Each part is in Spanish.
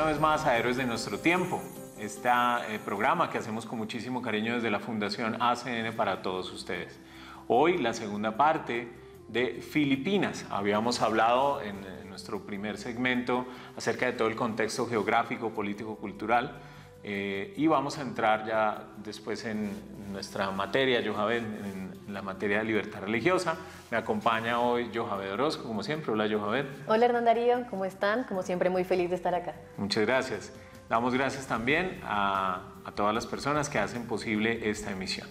una vez más a Héroes de Nuestro Tiempo, este eh, programa que hacemos con muchísimo cariño desde la Fundación ACN para todos ustedes. Hoy la segunda parte de Filipinas. Habíamos hablado en, nuestro primer segmento acerca de todo el contexto geográfico, político, cultural. Eh, y vamos a entrar ya después en nuestra materia, Johaven, en la materia de libertad religiosa. Me acompaña hoy Yojabed Orozco, como siempre. Hola, Yojabed. Hola, Hernán Darío. ¿Cómo están? Como siempre, muy feliz de estar acá. Muchas gracias. Damos gracias también a, a todas las personas que hacen posible esta emisión.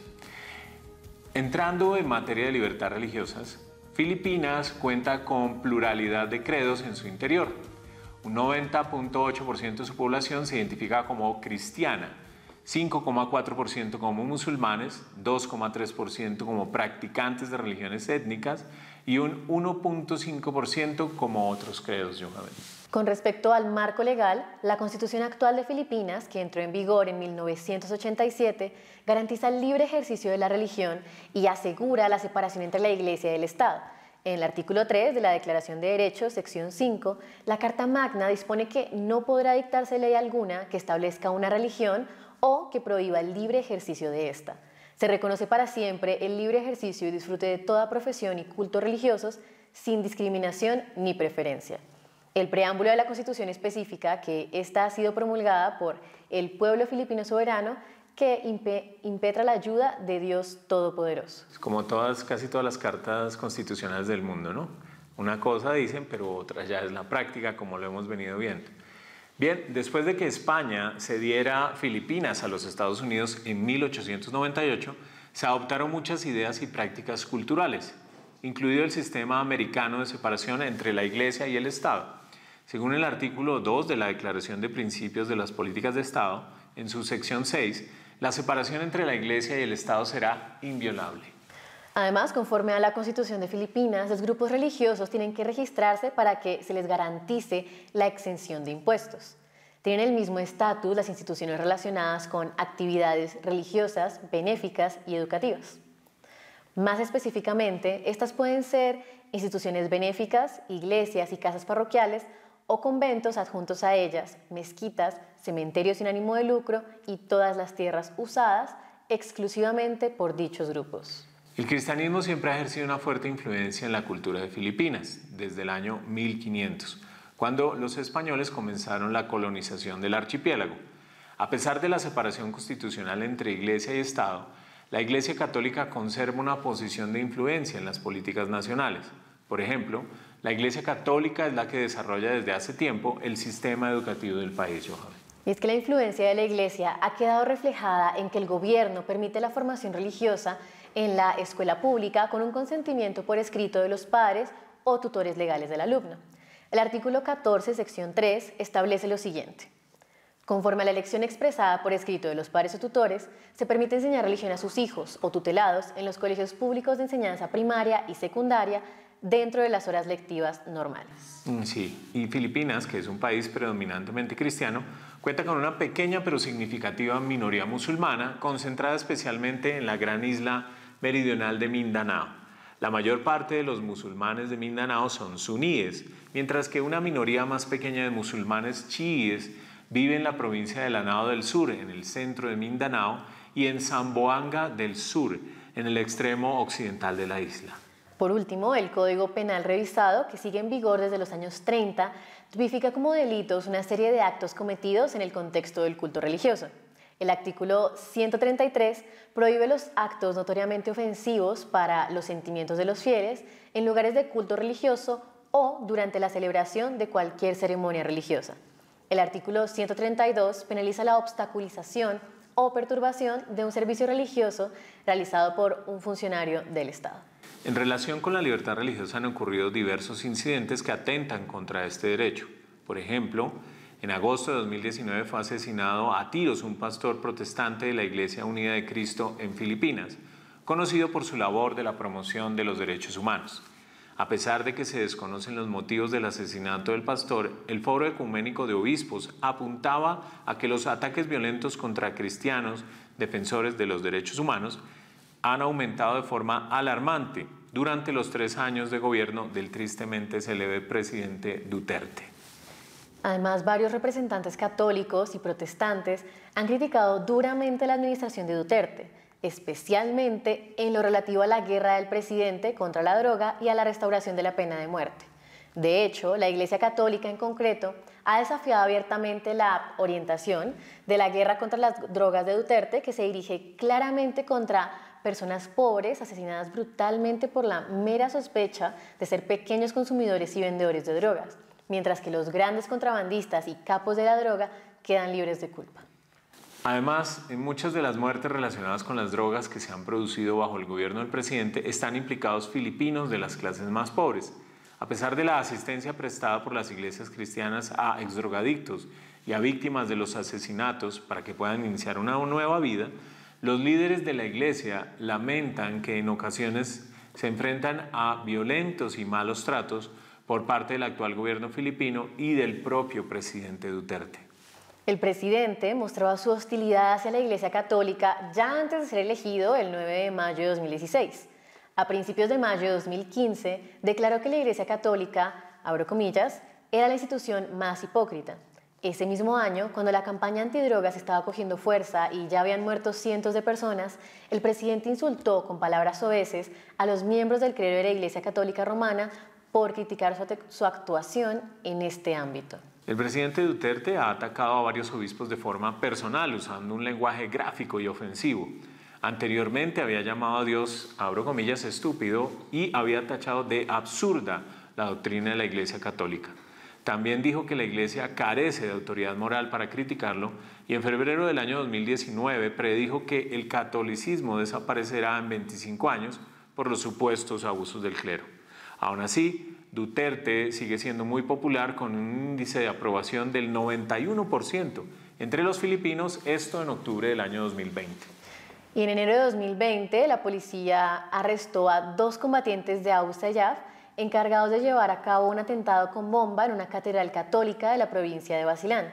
Entrando en materia de libertad religiosas, Filipinas cuenta con pluralidad de credos en su interior. Un 90.8% de su población se identifica como cristiana 5,4% como musulmanes, 2,3% como practicantes de religiones étnicas y un 1,5% como otros credos, Johan. Con respecto al marco legal, la Constitución actual de Filipinas, que entró en vigor en 1987, garantiza el libre ejercicio de la religión y asegura la separación entre la Iglesia y el Estado. En el artículo 3 de la Declaración de Derechos, sección 5, la Carta Magna dispone que no podrá dictarse ley alguna que establezca una religión o que prohíba el libre ejercicio de esta. Se reconoce para siempre el libre ejercicio y disfrute de toda profesión y cultos religiosos sin discriminación ni preferencia. El preámbulo de la Constitución específica que esta ha sido promulgada por el pueblo filipino soberano que impetra la ayuda de Dios Todopoderoso. Como todas, casi todas las cartas constitucionales del mundo, ¿no? Una cosa dicen, pero otra ya es la práctica, como lo hemos venido viendo. Bien, después de que España cediera Filipinas a los Estados Unidos en 1898, se adoptaron muchas ideas y prácticas culturales, incluido el sistema americano de separación entre la Iglesia y el Estado. Según el artículo 2 de la Declaración de Principios de las Políticas de Estado, en su sección 6, la separación entre la Iglesia y el Estado será inviolable. Además, conforme a la Constitución de Filipinas, los grupos religiosos tienen que registrarse para que se les garantice la exención de impuestos. Tienen el mismo estatus las instituciones relacionadas con actividades religiosas, benéficas y educativas. Más específicamente, estas pueden ser instituciones benéficas, iglesias y casas parroquiales o conventos adjuntos a ellas, mezquitas, cementerios sin ánimo de lucro y todas las tierras usadas exclusivamente por dichos grupos. El cristianismo siempre ha ejercido una fuerte influencia en la cultura de Filipinas, desde el año 1500, cuando los españoles comenzaron la colonización del archipiélago. A pesar de la separación constitucional entre Iglesia y Estado, la Iglesia Católica conserva una posición de influencia en las políticas nacionales. Por ejemplo, la Iglesia Católica es la que desarrolla desde hace tiempo el sistema educativo del país, es que la influencia de la Iglesia ha quedado reflejada en que el gobierno permite la formación religiosa en la escuela pública con un consentimiento por escrito de los padres o tutores legales del alumno. El artículo 14, sección 3, establece lo siguiente. Conforme a la elección expresada por escrito de los padres o tutores, se permite enseñar religión a sus hijos o tutelados en los colegios públicos de enseñanza primaria y secundaria dentro de las horas lectivas normales. Mm, sí, y Filipinas, que es un país predominantemente cristiano, Cuenta con una pequeña pero significativa minoría musulmana, concentrada especialmente en la gran isla meridional de Mindanao. La mayor parte de los musulmanes de Mindanao son suníes, mientras que una minoría más pequeña de musulmanes chiíes vive en la provincia de Lanao del Sur, en el centro de Mindanao, y en Zamboanga del Sur, en el extremo occidental de la isla. Por último, el Código Penal revisado, que sigue en vigor desde los años 30, tipifica como delitos una serie de actos cometidos en el contexto del culto religioso. El artículo 133 prohíbe los actos notoriamente ofensivos para los sentimientos de los fieles en lugares de culto religioso o durante la celebración de cualquier ceremonia religiosa. El artículo 132 penaliza la obstaculización o perturbación de un servicio religioso realizado por un funcionario del Estado. En relación con la libertad religiosa han ocurrido diversos incidentes que atentan contra este derecho. Por ejemplo, en agosto de 2019 fue asesinado a tiros un pastor protestante de la Iglesia Unida de Cristo en Filipinas, conocido por su labor de la promoción de los derechos humanos. A pesar de que se desconocen los motivos del asesinato del pastor, el Foro Ecuménico de Obispos apuntaba a que los ataques violentos contra cristianos, defensores de los derechos humanos, han aumentado de forma alarmante durante los tres años de gobierno del tristemente célebre presidente Duterte. Además, varios representantes católicos y protestantes han criticado duramente la administración de Duterte, especialmente en lo relativo a la guerra del presidente contra la droga y a la restauración de la pena de muerte. De hecho, la Iglesia Católica en concreto ha desafiado abiertamente la orientación de la guerra contra las drogas de Duterte, que se dirige claramente contra personas pobres asesinadas brutalmente por la mera sospecha de ser pequeños consumidores y vendedores de drogas, mientras que los grandes contrabandistas y capos de la droga quedan libres de culpa. Además, en muchas de las muertes relacionadas con las drogas que se han producido bajo el gobierno del presidente están implicados filipinos de las clases más pobres. A pesar de la asistencia prestada por las iglesias cristianas a exdrogadictos y a víctimas de los asesinatos para que puedan iniciar una nueva vida, los líderes de la Iglesia lamentan que en ocasiones se enfrentan a violentos y malos tratos por parte del actual gobierno filipino y del propio presidente Duterte. El presidente mostraba su hostilidad hacia la Iglesia Católica ya antes de ser elegido el 9 de mayo de 2016. A principios de mayo de 2015 declaró que la Iglesia Católica, abro comillas, era la institución más hipócrita. Ese mismo año, cuando la campaña antidrogas estaba cogiendo fuerza y ya habían muerto cientos de personas, el presidente insultó con palabras soeces a los miembros del credo de la Iglesia Católica Romana por criticar su, su, actuación en este ámbito. El presidente Duterte ha atacado a varios obispos de forma personal, usando un lenguaje gráfico y ofensivo. Anteriormente había llamado a Dios, abro comillas, estúpido y había tachado de absurda la doctrina de la Iglesia Católica. También dijo que la Iglesia carece de autoridad moral para criticarlo y en febrero del año 2019 predijo que el catolicismo desaparecerá en 25 años por los supuestos abusos del clero. Aún así, Duterte sigue siendo muy popular con un índice de aprobación del 91% entre los filipinos, esto en octubre del año 2020. Y en enero de 2020, la policía arrestó a dos combatientes de Abu encargados de llevar a cabo un atentado con bomba en una catedral católica de la provincia de Basilán.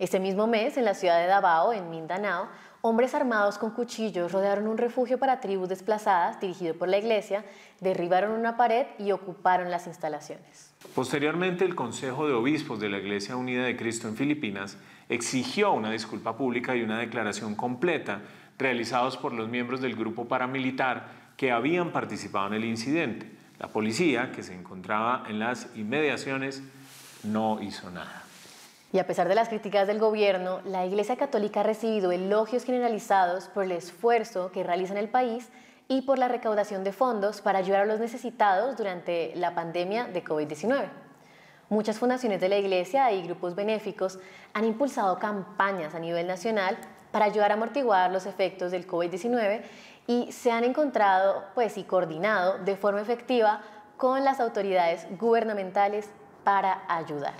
Este mismo mes, en la ciudad de Davao, en Mindanao, hombres armados con cuchillos rodearon un refugio para tribus desplazadas dirigido por la iglesia, derribaron una pared y ocuparon las instalaciones. Posteriormente, el Consejo de Obispos de la Iglesia Unida de Cristo en Filipinas exigió una disculpa pública y una declaración completa realizados por los miembros del grupo paramilitar que habían participado en el incidente. La policía, que se encontraba en las inmediaciones, no hizo nada. Y a pesar de las críticas del gobierno, la Iglesia Católica ha recibido elogios generalizados por el esfuerzo que realiza en el país y por la recaudación de fondos para ayudar a los necesitados durante la pandemia de COVID-19. Muchas fundaciones de la Iglesia y grupos benéficos han impulsado campañas a nivel nacional para ayudar a amortiguar los efectos del COVID-19 y se han encontrado pues, y coordinado de forma efectiva con las autoridades gubernamentales para ayudar.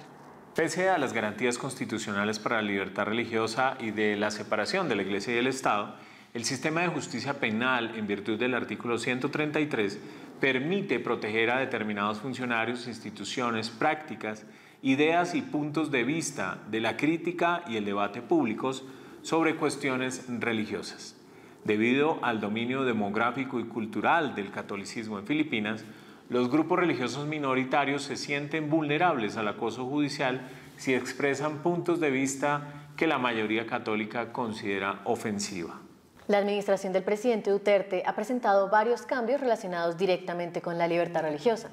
Pese a las garantías constitucionales para la libertad religiosa y de la separación de la Iglesia y el Estado, el sistema de justicia penal, en virtud del artículo 133, permite proteger a determinados funcionarios, instituciones, prácticas, ideas y puntos de vista de la crítica y el debate públicos sobre cuestiones religiosas. Debido al dominio demográfico y cultural del catolicismo en Filipinas, los grupos religiosos minoritarios se sienten vulnerables al acoso judicial si expresan puntos de vista que la mayoría católica considera ofensiva. La administración del presidente Duterte ha presentado varios cambios relacionados directamente con la libertad religiosa.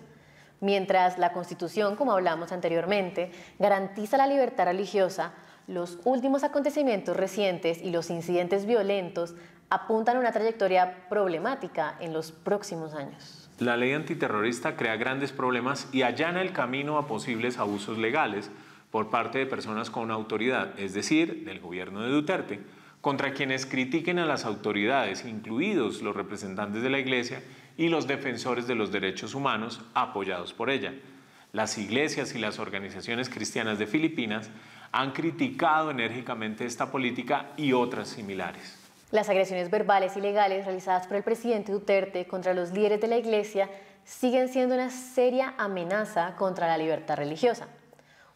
Mientras la Constitución, como hablamos anteriormente, garantiza la libertad religiosa, los últimos acontecimientos recientes y los incidentes violentos apuntan a una trayectoria problemática en los próximos años. La ley antiterrorista crea grandes problemas y allana el camino a posibles abusos legales por parte de personas con autoridad, es decir, del gobierno de Duterte, contra quienes critiquen a las autoridades, incluidos los representantes de la Iglesia y los defensores de los derechos humanos apoyados por ella. Las iglesias y las organizaciones cristianas de Filipinas han criticado enérgicamente esta política y otras similares. Las agresiones verbales y legales realizadas por el presidente Duterte contra los líderes de la Iglesia siguen siendo una seria amenaza contra la libertad religiosa.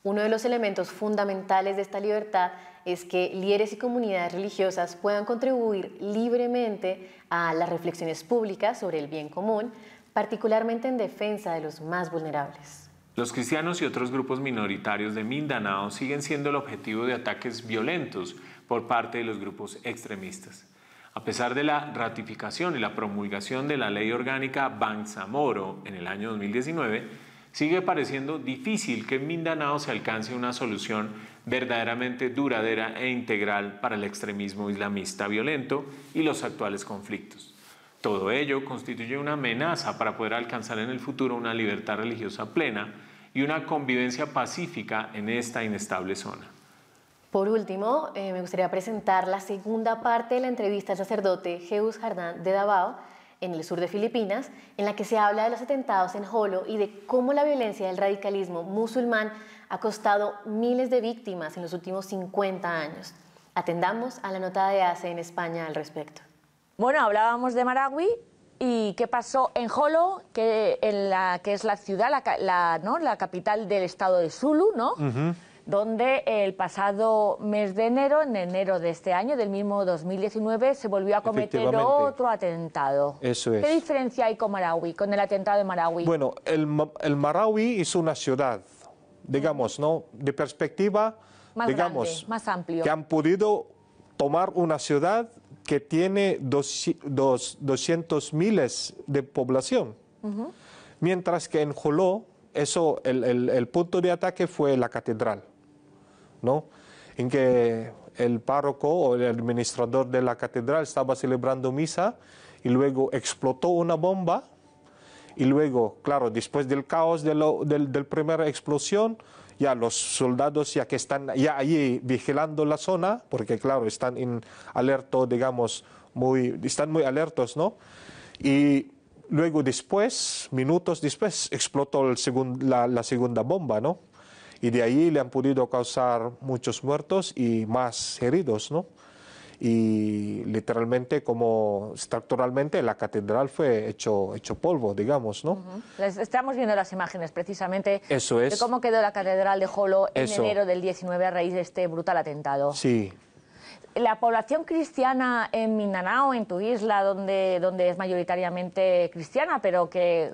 Uno de los elementos fundamentales de esta libertad es que líderes y comunidades religiosas puedan contribuir libremente a las reflexiones públicas sobre el bien común, particularmente en defensa de los más vulnerables. Los cristianos y otros grupos minoritarios de Mindanao siguen siendo el objetivo de ataques violentos por parte de los grupos extremistas. A pesar de la ratificación y la promulgación de la ley orgánica Zamoro en el año 2019, sigue pareciendo difícil que en Mindanao se alcance una solución verdaderamente duradera e integral para el extremismo islamista violento y los actuales conflictos. Todo ello constituye una amenaza para poder alcanzar en el futuro una libertad religiosa plena y una convivencia pacífica en esta inestable zona. Por último, eh, me gustaría presentar la segunda parte de la entrevista al sacerdote Jeus Jardán de Davao, en el sur de Filipinas, en la que se habla de los atentados en Jolo y de cómo la violencia del radicalismo musulmán ha costado miles de víctimas en los últimos 50 años. Atendamos a la nota de ACE en España al respecto. Bueno, hablábamos de Marawi y qué pasó en Jolo, que, en la, que es la ciudad, la, ¿no? la capital del estado de Sulu, ¿no? donde el pasado mes de enero, en enero de este año, del mismo 2019, se volvió a cometer otro atentado. Eso es. ¿Qué diferencia hay con Marawi, con el atentado de Marawi? Bueno, el, el Marawi es una ciudad, digamos, ¿no? De perspectiva, más digamos, más amplio. que han podido tomar una ciudad que tiene 200 miles de población. Mientras que en Joló, eso, el, punto de ataque fue la catedral, ¿no? En que el párroco o el administrador de la catedral estaba celebrando misa y luego explotó una bomba y luego, claro, después del caos de la del primera explosión, ya los soldados ya que están ya allí vigilando la zona, porque claro, están en alerta, digamos, muy, están muy alertos, ¿no? Y luego después, minutos después, explotó el la, la, segunda bomba, ¿no? Y de ahí le han podido causar muchos muertos y más heridos, ¿no? y literalmente como estructuralmente la catedral fue hecho, hecho polvo, digamos, ¿no? estamos viendo las imágenes precisamente de cómo quedó la catedral de Jolo en enero del 19 a raíz de este brutal atentado. Sí, la población cristiana en Mindanao, en tu isla, donde, es mayoritariamente cristiana, pero que,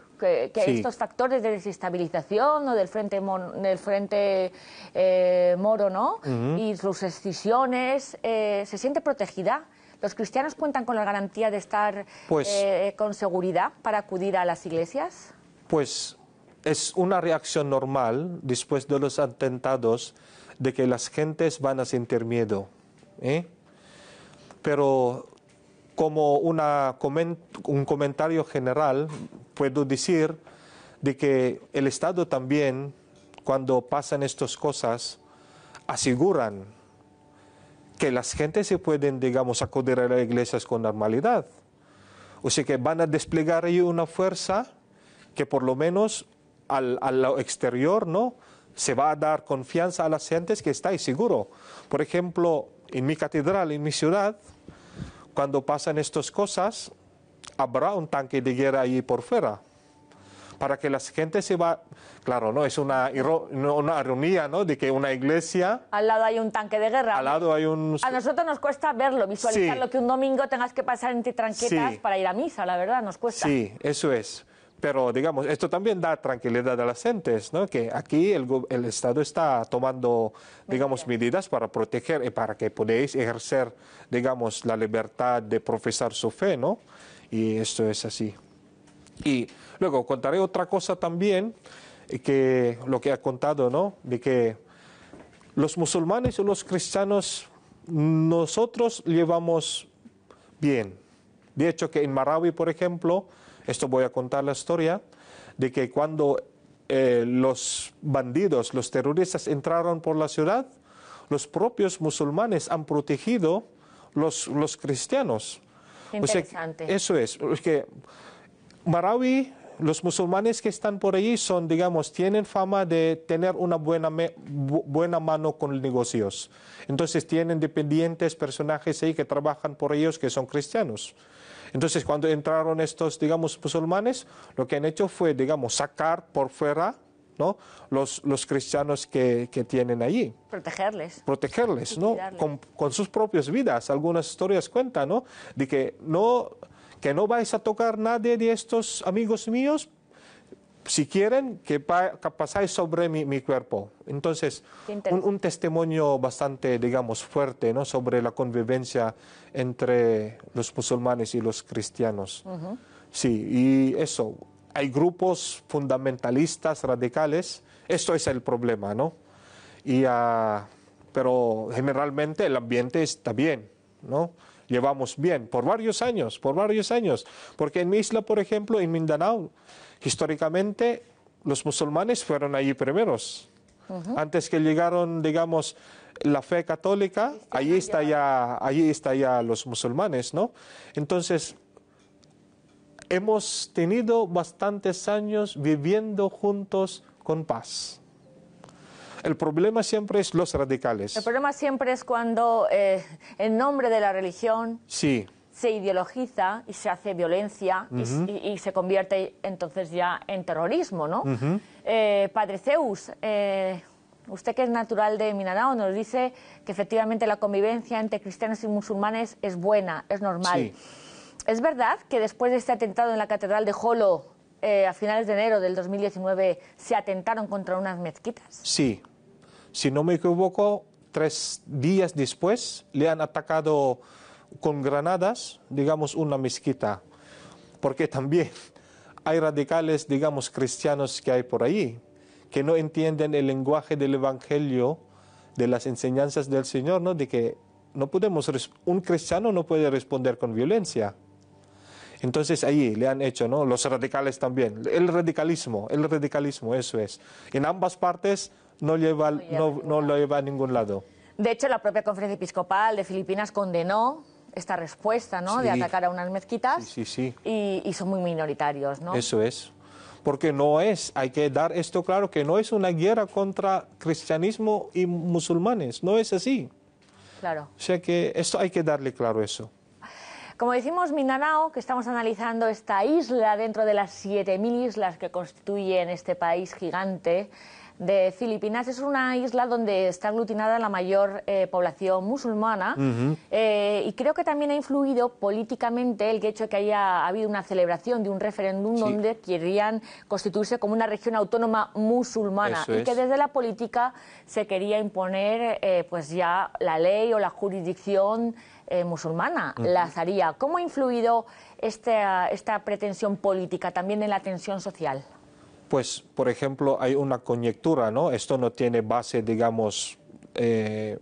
estos factores de desestabilización o del frente, del frente eh, moro, ¿no? Y sus excisiones, eh, ¿se siente protegida? ¿Los cristianos cuentan con la garantía de estar pues eh, con seguridad para acudir a las iglesias? Pues es una reacción normal después de los atentados de que las gentes van a sentir miedo ¿eh? Pero como una un comentario general, puedo decir de que el Estado también, cuando pasan estas cosas, aseguran que las gentes se pueden, digamos, acudir a las iglesias con normalidad. O sea que van a desplegar ahí una fuerza que por lo menos al, al exterior, ¿no? Se va a dar confianza a las gentes que estáis seguro. Por ejemplo, en mi catedral, en mi ciudad, cuando pasan estas cosas, habrá un tanque de guerra ahí por fuera. Para que la gente se va. Claro, ¿no? Es una, una ironía, ¿no? De que una iglesia. Al lado hay un tanque de guerra. Al lado hay un. A nosotros nos cuesta verlo, visualizarlo, que un domingo tengas que pasar en ti para ir a misa, la verdad, nos cuesta. Sí, eso es. Pero digamos, esto también da tranquilidad a las gentes, ¿no? que aquí el, el Estado está tomando, digamos, medidas para proteger y para que podáis ejercer, digamos, la libertad de profesar su fe, ¿no? Y esto es así. Y luego contaré otra cosa también, que lo que ha contado, ¿no? De que los musulmanes o los cristianos, nosotros llevamos bien. De hecho, que en Marawi, por ejemplo, esto voy a contar la historia de que cuando eh, los bandidos, los terroristas entraron por la ciudad, los propios musulmanes han protegido los, los cristianos. Interesante. eso es. Porque Marawi, los musulmanes que están por allí son, digamos, tienen fama de tener una buena, buena mano con los negocios. Entonces tienen dependientes, personajes ahí que trabajan por ellos que son cristianos. Entonces, cuando entraron estos, digamos, musulmanes, lo que han hecho fue, digamos, sacar por fuera ¿no? Los, los cristianos que, tienen allí. Protegerles. Protegerles, ¿no? Con, sus propias vidas. Algunas historias cuentan, ¿no? De que no, que no vais a tocar nadie de estos amigos míos si quieren, que, pasáis sobre mi, cuerpo. Entonces, un, testimonio bastante, digamos, fuerte ¿no? sobre la convivencia entre los musulmanes y los cristianos. Sí, y eso, hay grupos fundamentalistas, radicales, esto es el problema, ¿no? Y, ah, pero generalmente el ambiente está bien, ¿no? llevamos bien por varios años, por varios años. Porque en mi isla, por ejemplo, en Mindanao, históricamente los musulmanes fueron allí primeros. Antes que llegaron, digamos, la fe católica, allí está ya, allí está ya los musulmanes, ¿no? Entonces, hemos tenido bastantes años viviendo juntos con paz. El problema siempre es los radicales. El problema siempre es cuando eh, en nombre de la religión se ideologiza y se hace violencia y, se convierte entonces ya en terrorismo, ¿no? Eh, Padre Zeus, eh, usted que es natural de Mindanao nos dice que efectivamente la convivencia entre cristianos y musulmanes es buena, es normal. ¿Es verdad que después de este atentado en la catedral de Jolo, eh, a finales de enero del 2019 se atentaron contra unas mezquitas. Sí, si no me equivoco, tres días después le han atacado con granadas, digamos, una mezquita, porque también hay radicales, digamos, cristianos que hay por ahí, que no entienden el lenguaje del Evangelio, de las enseñanzas del Señor, ¿no? De que no podemos, un cristiano no puede responder con violencia. Entonces ahí le han hecho, ¿no? Los radicales también. El radicalismo, el radicalismo, eso es. En ambas partes no, lleva, no, no, lo lleva a ningún lado. De hecho, la propia conferencia episcopal de Filipinas condenó esta respuesta, ¿no? De atacar a unas mezquitas. Sí, sí, y, y son muy minoritarios, ¿no? Eso es porque no es, hay que dar esto claro, que no es una guerra contra cristianismo y musulmanes, no es así. Claro. O sea que esto hay que darle claro eso. Como decimos, Mindanao, que estamos analizando esta isla dentro de las 7.000 islas que constituyen este país gigante, de Filipinas. Es una isla donde está aglutinada la mayor eh, población musulmana eh, y creo que también ha influido políticamente el hecho de que haya habido una celebración de un referéndum donde querían constituirse como una región autónoma musulmana y que desde la política se quería imponer eh, pues ya la ley o la jurisdicción musulmana, la zaría. ¿Cómo ha influido esta pretensión política también en la tensión social? pues, por ejemplo, hay una conjetura, ¿no? Esto no tiene base, digamos, eh,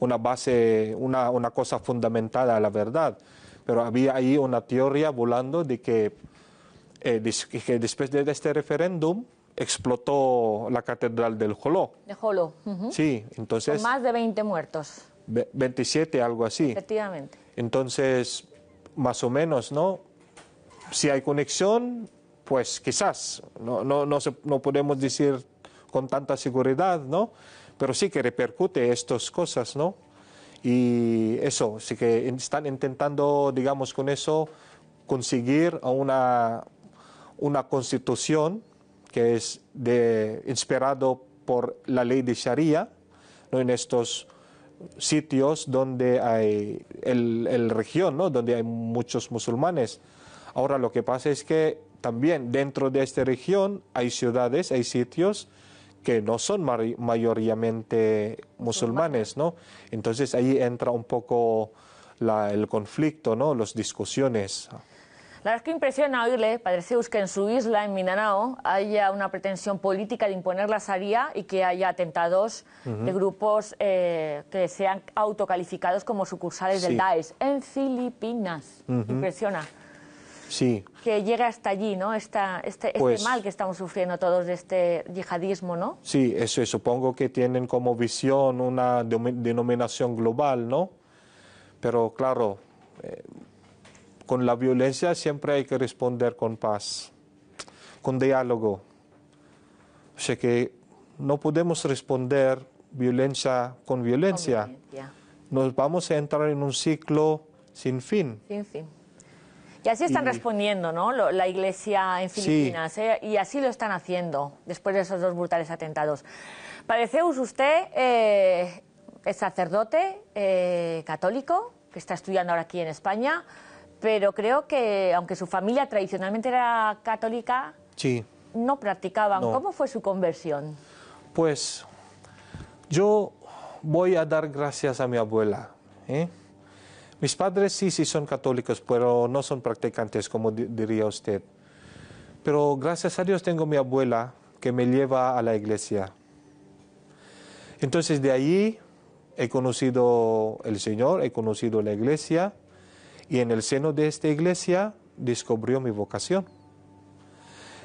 una base, una, cosa fundamentada a la verdad, pero había ahí una teoría volando de eh, que, después de este referéndum explotó la catedral del Joló. De Joló. Sí, entonces... Con más de 20 muertos. 27, algo así. Efectivamente. Entonces, más o menos, ¿no? Si hay conexión, pues quizás, no, podemos decir con tanta seguridad, ¿no? Pero sí que repercute estas cosas, ¿no? Y eso, sí que están intentando, digamos, con eso conseguir una, una constitución que es de, inspirado por la ley de Sharia, ¿no? en estos sitios donde hay el, el región, ¿no? donde hay muchos musulmanes. Ahora lo que pasa es que también dentro de esta región hay ciudades, hay sitios que no son mayoritariamente musulmanes, ¿no? Entonces ahí entra un poco el conflicto, ¿no? Las discusiones. La verdad es que impresiona oírle, Padre Zeus, que en su isla, en Mindanao, haya una pretensión política de imponer la Sharia y que haya atentados de grupos eh, que sean autocalificados como sucursales del Daesh en Filipinas. Impresiona que llega hasta allí, ¿no? este, este pues mal que estamos sufriendo todos de este yihadismo, ¿no? Sí, eso, supongo que tienen como visión una denominación global, ¿no? Pero claro, eh, con la violencia siempre hay que responder con paz, con diálogo. O sea que no podemos responder violencia. Con violencia. Nos vamos a entrar en un ciclo sin fin. Sin fin. Y así están respondiendo, ¿no? la iglesia en Filipinas, ¿eh? y así lo están haciendo después de esos dos brutales atentados. ¿Pareceos usted eh, es sacerdote eh, católico, que está estudiando ahora aquí en España, pero creo que, aunque su familia tradicionalmente era católica, no practicaban. ¿Cómo fue su conversión? Pues yo voy a dar gracias a mi abuela. ¿eh? Mis padres sí, sí son católicos, pero no son practicantes, como diría usted. Pero gracias a Dios tengo mi abuela que me lleva a la iglesia. Entonces de allí he conocido el Señor, he conocido la iglesia y en el seno de esta iglesia descubrió mi vocación.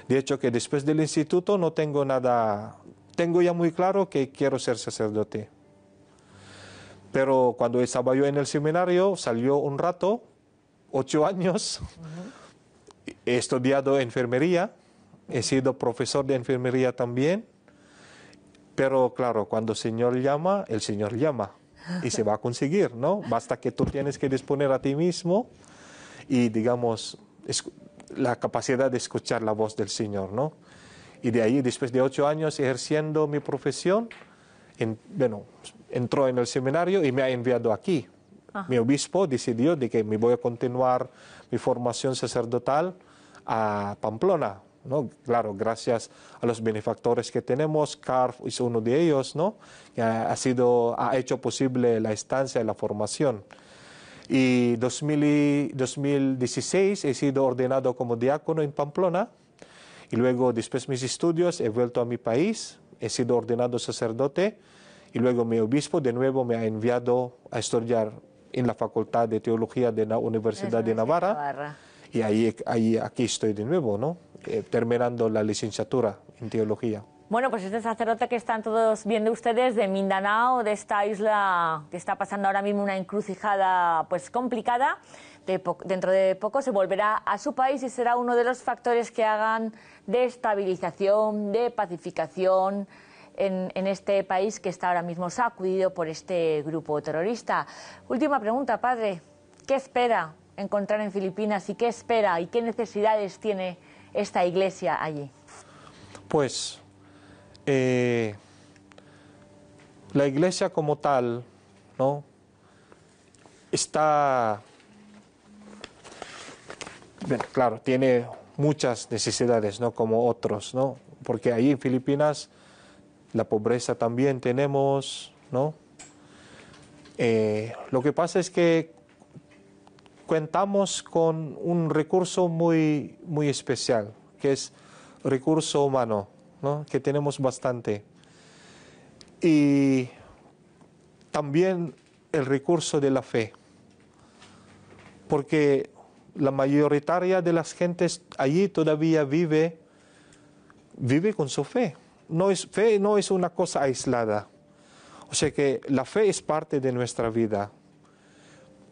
De hecho que después del instituto no tengo nada, tengo ya muy claro que quiero ser sacerdote pero cuando estaba yo en el seminario, salió un rato, ocho años, he estudiado enfermería, he sido profesor de enfermería también, pero claro, cuando el Señor llama, el Señor llama y se va a conseguir, ¿no? Basta que tú tienes que disponer a ti mismo y, digamos, la capacidad de escuchar la voz del Señor, ¿no? Y de ahí, después de ocho años ejerciendo mi profesión, en, bueno, entró en el seminario y me ha enviado aquí. Mi obispo decidió de que me voy a continuar mi formación sacerdotal a Pamplona. ¿no? Claro, gracias a los benefactores que tenemos, CARF es uno de ellos, ¿no? que ha, sido, ha hecho posible la estancia y la formación. Y 2000, 2016 he sido ordenado como diácono en Pamplona. Y luego, después mis estudios, he vuelto a mi país, he sido ordenado sacerdote y luego mi obispo de nuevo me ha enviado a estudiar en la Facultad de Teología de la Universidad de Navarra. Y ahí, ahí, aquí estoy de nuevo, ¿no? Eh, terminando la licenciatura en teología. Bueno, pues este sacerdote que están todos viendo ustedes de Mindanao, de esta isla que está pasando ahora mismo una encrucijada pues complicada, dentro de poco se volverá a su país y será uno de los factores que hagan de estabilización, de pacificación, en, este país que está ahora mismo sacudido por este grupo terrorista. Última pregunta, padre. ¿Qué espera encontrar en Filipinas y qué espera y qué necesidades tiene esta iglesia allí? Pues eh, la iglesia como tal, ¿no? Está, claro, tiene muchas necesidades, ¿no? Como otros, ¿no? Porque allí en Filipinas la pobreza también tenemos, ¿no? Eh, lo que pasa es que contamos con un recurso muy, muy especial, que es recurso humano, ¿no? que tenemos bastante. Y también el recurso de la fe, porque la mayoritaria de las gentes allí todavía vive, vive con su fe no es, fe no es una cosa aislada. O sea que la fe es parte de nuestra vida.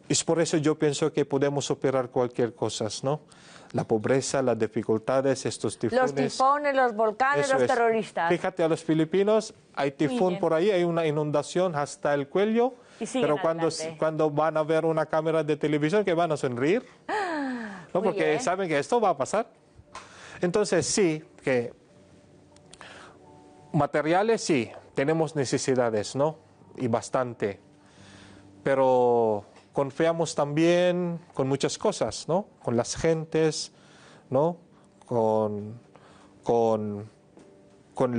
Es por eso yo pienso que podemos superar cualquier cosa, ¿no? La pobreza, las dificultades, estos tifones. Los tifones, los volcanes, los terroristas. Fíjate a los filipinos, hay tifón por ahí, hay una inundación hasta el cuello. pero cuando, cuando van a ver una cámara de televisión, que van a sonreír. ¿no? Porque saben que esto va a pasar. Entonces sí, que materiales sí, tenemos necesidades, ¿no? Y bastante. Pero confiamos también con muchas cosas, ¿no? Con las gentes, ¿no? Con, con,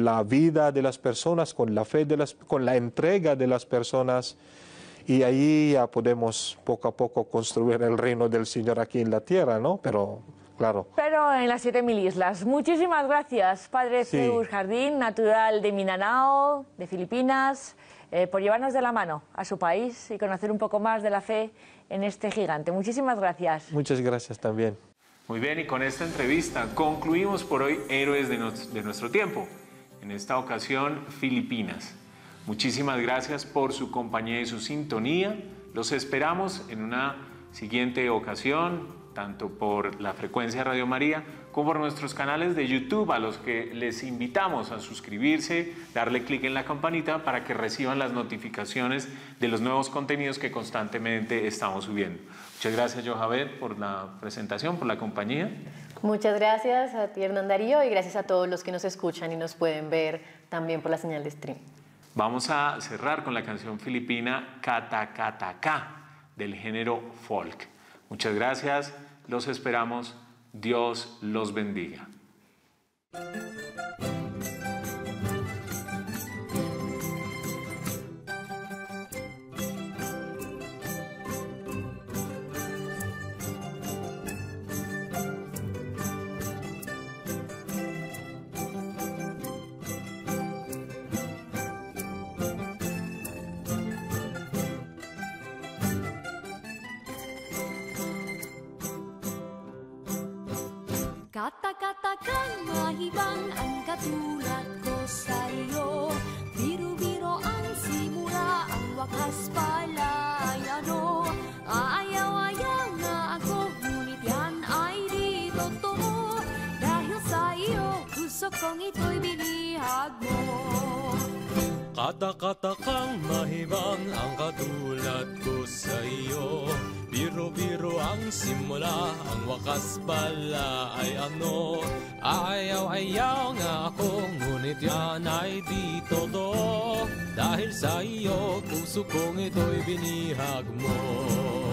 la vida de las personas, con la fe de las, con la entrega de las personas. Y ahí ya podemos poco a poco construir el reino del Señor aquí en la tierra, ¿no? Pero claro. Pero en las 7.000 islas. Muchísimas gracias, Padre sí. Jardín, natural de Minanao, de Filipinas, eh, por llevarnos de la mano a su país y conocer un poco más de la fe en este gigante. Muchísimas gracias. Muchas gracias también. Muy bien, y con esta entrevista concluimos por hoy Héroes de nuestro tiempo, en esta ocasión Filipinas. Muchísimas gracias por su compañía y su sintonía. Los esperamos en una siguiente ocasión tanto por la frecuencia Radio María como por nuestros canales de YouTube, a los que les invitamos a suscribirse, darle clic en la campanita para que reciban las notificaciones de los nuevos contenidos que constantemente estamos subiendo. Muchas gracias, Johaber, por la presentación, por la compañía. Muchas gracias a ti, Hernán Darío, y gracias a todos los que nos escuchan y nos pueden ver también por la señal de stream. Vamos a cerrar con la canción filipina Kata del género folk. Muchas gracias. Los esperamos. Dios los bendiga. Katakatakang mahibang ang katulad ko sa iyo Biro-biro ang simula, ang wakas pala ay ano Ayaw-ayaw nga ako, ngunit yan ay di todo Dahil sa iyo, puso kong ito'y binihag mo